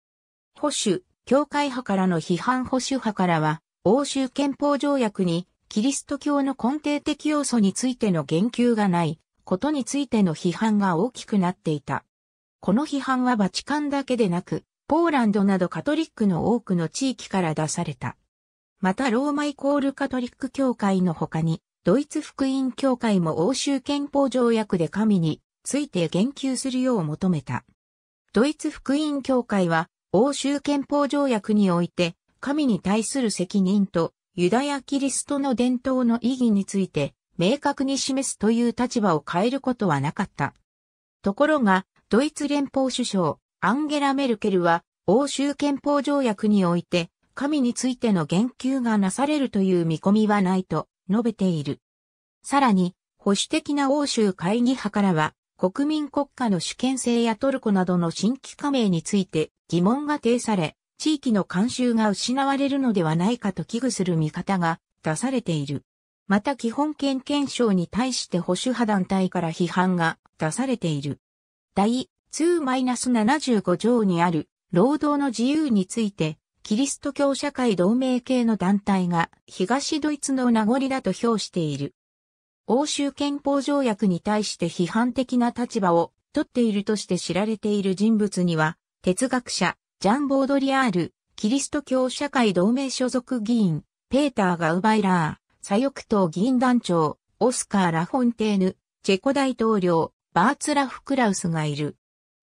[SPEAKER 1] 保守、教会派からの批判保守派からは、欧州憲法条約にキリスト教の根底的要素についての言及がないことについての批判が大きくなっていた。この批判はバチカンだけでなく、ポーランドなどカトリックの多くの地域から出された。またローマイコールカトリック教会の他に、ドイツ福音教会も欧州憲法条約で神について言及するよう求めた。ドイツ福音教会は、欧州憲法条約において、神に対する責任と、ユダヤキリストの伝統の意義について、明確に示すという立場を変えることはなかった。ところが、ドイツ連邦首相、アンゲラ・メルケルは、欧州憲法条約において、神についての言及がなされるという見込みはないと述べている。さらに、保守的な欧州会議派からは、国民国家の主権性やトルコなどの新規加盟について疑問が呈され、地域の慣習が失われるのではないかと危惧する見方が出されている。また基本権検証に対して保守派団体から批判が出されている。第2-75条にある労働の自由について、キリスト教社会同盟系の団体が東ドイツの名残だと評している。欧州憲法条約に対して批判的な立場を取っているとして知られている人物には、哲学者、ジャン・ボードリアール、キリスト教社会同盟所属議員、ペーター・ガウバイラー、左翼党議員団長、オスカー・ラフォンテーヌ、チェコ大統領、バーツラフ・クラウスがいる。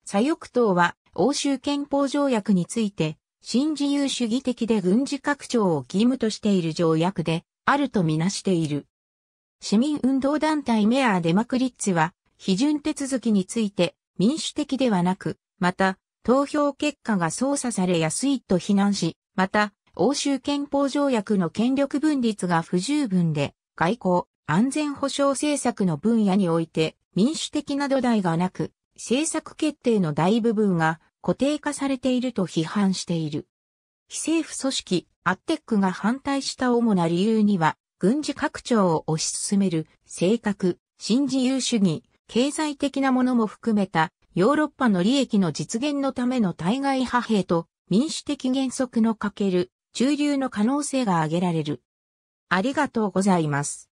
[SPEAKER 1] 左翼党は欧州憲法条約について、新自由主義的で軍事拡張を義務としている条約で、あるとみなしている。市民運動団体メアー・デマクリッツは、批准手続きについて民主的ではなく、また、投票結果が操作されやすいと非難し、また、欧州憲法条約の権力分立が不十分で、外交、安全保障政策の分野において、民主的な土台がなく、政策決定の大部分が固定化されていると批判している。非政府組織、アッテックが反対した主な理由には、軍事拡張を推し進める、性格、新自由主義、経済的なものも含めた、ヨーロッパの利益の実現のための対外派兵と、民主的原則のかける、中流の可能性が挙げられる。ありがとうございます。